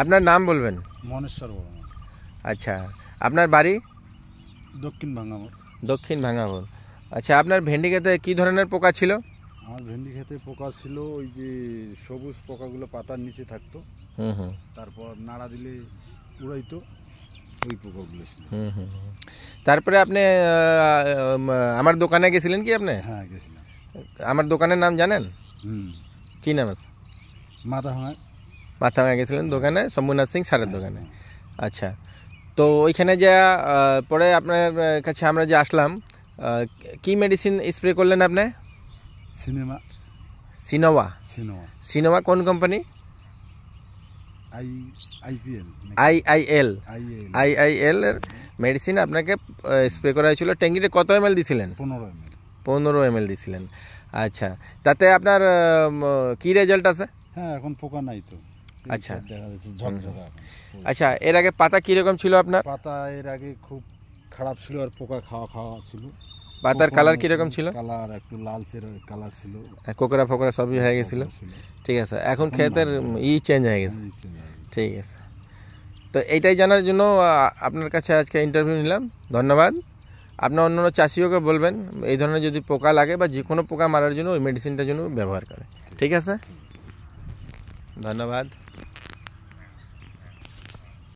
আপনার নাম বলবেন মনেশ্বর বর্মা আচ্ছা আপনার বাড়ি দক্ষিণ ভাঙ্গামোড় দক্ষিণ ভাঙ্গামোড় আচ্ছা আপনার ভেন্ডি খেতে কী ধরনের পোকা ছিল আমার ভেন্ডি খেতে পোকা ছিল ওই যে সবুজ পোকাগুলো পাতার নিচে থাকতো হুম হুম তারপর নাড়া দিলে উড়াইতো ওই পোকাগুলো ছিল তারপরে আপনি আমার দোকানে গেছিলেন কি আপনি হ্যাঁ গেছিলাম আমার দোকানের নাম জানেন হুম কী নাম আছে মাথা হয় মাথা ভাঙা গেছিলেন দোকানে শম্ভুনাথ সিং সারের দোকানে আচ্ছা তো ওইখানে যা পরে আপনার কাছে আমরা যে আসলাম কি মেডিসিন স্প্রে করলেন আপনি সিনেমা সিনোভা সিনোভা সিনোভা কোন company I IPL IIL IIL এর মেডিসিন আপনাকে স্প্রে করা হয়েছিল ট্যাঙ্কিতে কত এম এল দিছিলেন পনেরো এম এল পনেরো এম এল দিছিলেন আচ্ছা তাতে আপনার কি রেজাল্ট আছে হ্যাঁ এখন পোকা নাই তো আচ্ছা দেখা যাচ্ছে ঝকঝকা আচ্ছা এর আগে পাতা কিরকম ছিল আপনার পাতা এর আগে খুব খারাপ ছিল আর পোকা খাওয়া খাওয়া ছিল পাতার কালার কিরকম ছিল কালার একটু লালচে কালার ছিল হ্যাঁ, কোকরা ফোকরা সবই হয়ে গেছিল ঠিক আছে এখন ক্ষেতের ই চেঞ্জ হয়ে গেছে ঠিক আছে তো এইটাই জানার জন্য আপনার কাছে আজকে ইন্টারভিউ নিলাম ধন্যবাদ আপনার অন্য চাষিওকে বলবেন এই ধরনের যদি পোকা লাগে বা যে কোনো পোকা মারার জন্য ওই মেডিসিনটার জন্য ব্যবহার করে ঠিক আছে धन्यवाद